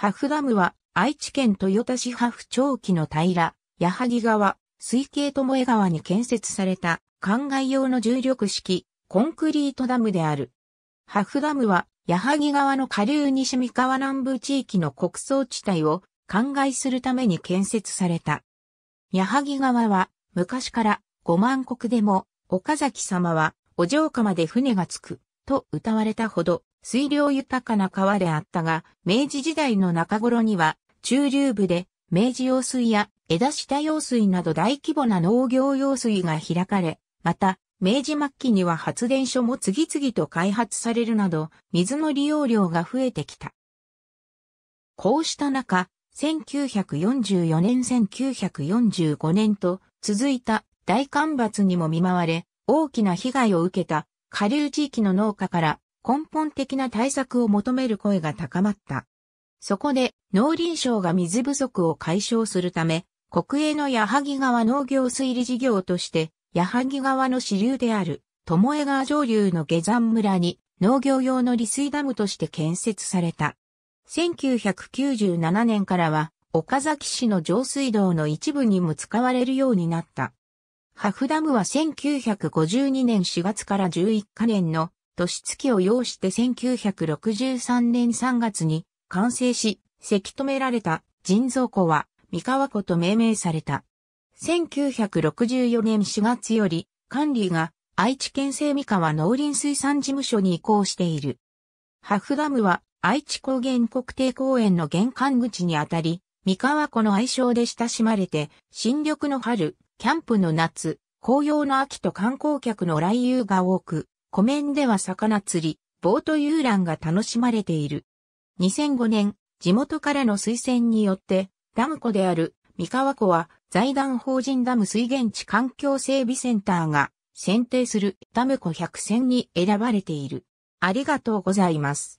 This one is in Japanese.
ハフダムは愛知県豊田市ハフ長期の平、矢作川、水系巴川に建設された灌漑用の重力式コンクリートダムである。ハフダムは矢作川の下流西三河南部地域の国葬地帯を灌漑するために建設された。矢作川は昔から五万石でも岡崎様はお城下まで船が着くと歌われたほど水量豊かな川であったが、明治時代の中頃には、中流部で、明治用水や枝下用水など大規模な農業用水が開かれ、また、明治末期には発電所も次々と開発されるなど、水の利用量が増えてきた。こうした中、1944年1945年と続いた大干ばつにも見舞われ、大きな被害を受けた下流地域の農家から根本的な対策を求める声が高まった。そこで農林省が水不足を解消するため、国営の矢作川農業推理事業として、矢作川の支流である、巴江川上流の下山村に農業用の利水ダムとして建設された。1997年からは、岡崎市の上水道の一部にも使われるようになった。ハフダムは1952年4月から11カ年の年月を要して1963年3月に完成し、せき止められた人造湖は三河湖と命名された。1964年4月より管理が愛知県政三河農林水産事務所に移行している。ハフダムは愛知高原国定公園の玄関口にあたり、三河湖の愛称で親しまれて、新緑の春、キャンプの夏、紅葉の秋と観光客の来遊が多く、湖面では魚釣り、ボート遊覧が楽しまれている。2005年、地元からの推薦によって、ダム湖である三河湖は財団法人ダム水源地環境整備センターが選定するダム湖100選に選ばれている。ありがとうございます。